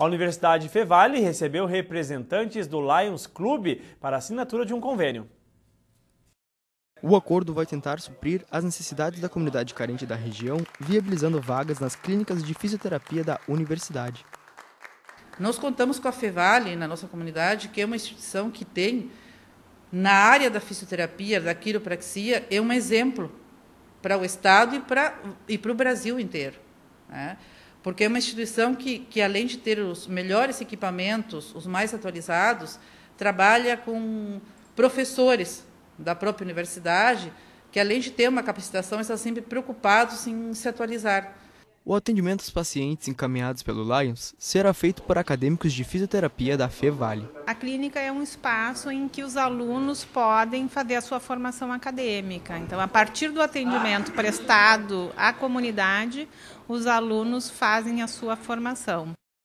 A Universidade Fevale recebeu representantes do Lions Club para assinatura de um convênio. O acordo vai tentar suprir as necessidades da comunidade carente da região, viabilizando vagas nas clínicas de fisioterapia da universidade. Nós contamos com a Fevale na nossa comunidade, que é uma instituição que tem, na área da fisioterapia, da quiropraxia, é um exemplo para o Estado e para, e para o Brasil inteiro. Né? porque é uma instituição que, que, além de ter os melhores equipamentos, os mais atualizados, trabalha com professores da própria universidade, que, além de ter uma capacitação, estão sempre preocupados em se atualizar. O atendimento aos pacientes encaminhados pelo Lions será feito por acadêmicos de fisioterapia da FEVALE. A clínica é um espaço em que os alunos podem fazer a sua formação acadêmica. Então, a partir do atendimento prestado à comunidade, os alunos fazem a sua formação.